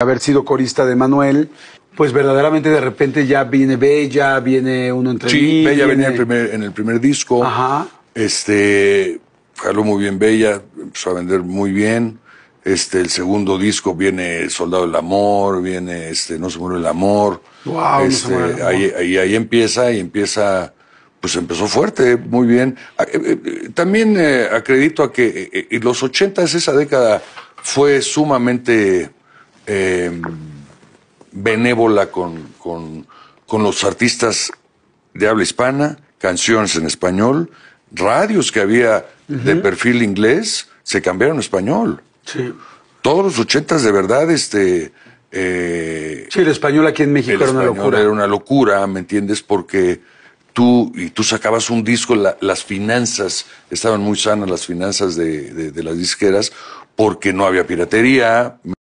haber sido corista de Manuel, pues verdaderamente de repente ya viene Bella, viene uno entre Sí, Bella venía en el, primer, disco. Ajá. Este, jaló muy bien Bella, empezó a vender muy bien. Este, el segundo disco viene Soldado del Amor, viene este, No se muere el amor. Wow, este, Ahí, empieza y empieza, pues empezó fuerte, muy bien. Ah, eh, eh, también eh, acredito a que los ochentas, esa década fue sumamente eh, benévola con, con, los artistas de habla hispana, canciones en español, radios que había de perfil inglés se cambiaron a español. Sí. Todos los ochentas de verdad, este. Eh, sí, el español aquí en México era una locura. Era una locura, ¿me entiendes? Porque tú y tú sacabas un disco, las finanzas estaban muy sanas, las finanzas de, de las disqueras, porque no había piratería.